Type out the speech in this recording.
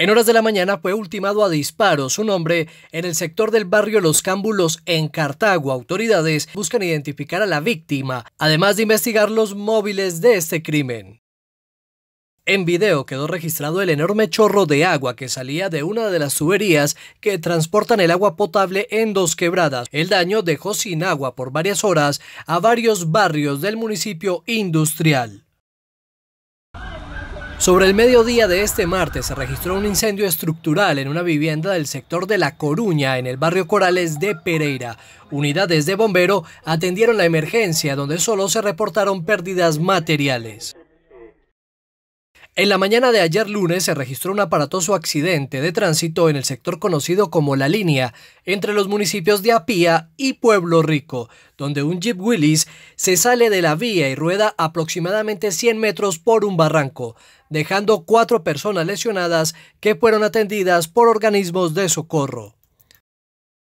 En horas de la mañana fue ultimado a disparos un hombre en el sector del barrio Los Cámbulos en Cartago. Autoridades buscan identificar a la víctima, además de investigar los móviles de este crimen. En video quedó registrado el enorme chorro de agua que salía de una de las tuberías que transportan el agua potable en dos quebradas. El daño dejó sin agua por varias horas a varios barrios del municipio industrial. Sobre el mediodía de este martes se registró un incendio estructural en una vivienda del sector de La Coruña, en el barrio Corales de Pereira. Unidades de bombero atendieron la emergencia, donde solo se reportaron pérdidas materiales. En la mañana de ayer lunes se registró un aparatoso accidente de tránsito en el sector conocido como La Línea, entre los municipios de Apía y Pueblo Rico, donde un Jeep Willis se sale de la vía y rueda aproximadamente 100 metros por un barranco, dejando cuatro personas lesionadas que fueron atendidas por organismos de socorro.